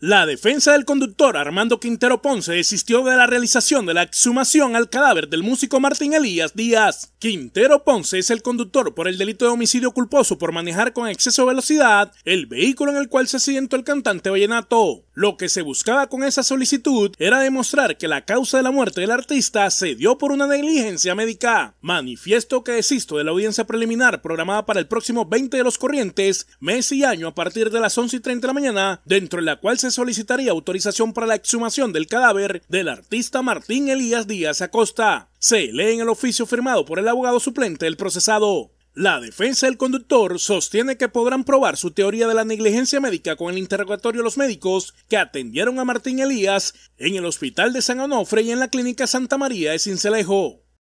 La defensa del conductor Armando Quintero Ponce desistió de la realización de la exhumación al cadáver del músico Martín Elías Díaz. Quintero Ponce es el conductor por el delito de homicidio culposo por manejar con exceso de velocidad el vehículo en el cual se accidentó el cantante vallenato. Lo que se buscaba con esa solicitud era demostrar que la causa de la muerte del artista se dio por una negligencia médica. Manifiesto que desisto de la audiencia preliminar programada para el próximo 20 de los corrientes, mes y año a partir de las 11 y 30 de la mañana, dentro de la cual se se solicitaría autorización para la exhumación del cadáver del artista Martín Elías Díaz Acosta. Se lee en el oficio firmado por el abogado suplente del procesado. La defensa del conductor sostiene que podrán probar su teoría de la negligencia médica con el interrogatorio de los médicos que atendieron a Martín Elías en el Hospital de San Onofre y en la Clínica Santa María de Cincelejo.